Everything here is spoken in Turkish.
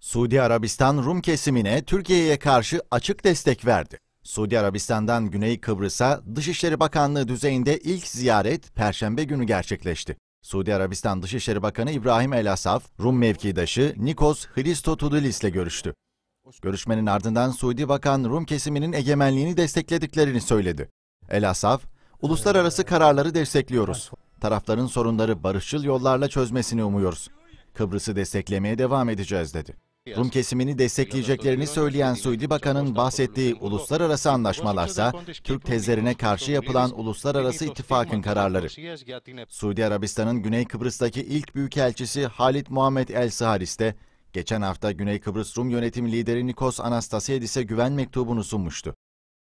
Suudi Arabistan Rum kesimine Türkiye'ye karşı açık destek verdi. Suudi Arabistan'dan Güney Kıbrıs'a Dışişleri Bakanlığı düzeyinde ilk ziyaret Perşembe günü gerçekleşti. Suudi Arabistan Dışişleri Bakanı İbrahim El Asaf, Rum mevkidaşı Nikos Hristotudulis ile görüştü. Görüşmenin ardından Suudi Bakan Rum kesiminin egemenliğini desteklediklerini söyledi. El Asaf, uluslararası kararları destekliyoruz. Tarafların sorunları barışçıl yollarla çözmesini umuyoruz. Kıbrıs'ı desteklemeye devam edeceğiz dedi. Rum kesimini destekleyeceklerini söyleyen Suudi Bakan'ın bahsettiği uluslararası anlaşmalarsa Türk tezlerine karşı yapılan uluslararası ittifakın kararları. Suudi Arabistan'ın Güney Kıbrıs'taki ilk büyükelçisi Halit Muhammed El Saharis de geçen hafta Güney Kıbrıs Rum yönetim lideri Nikos Anastasiadis'e güven mektubunu sunmuştu.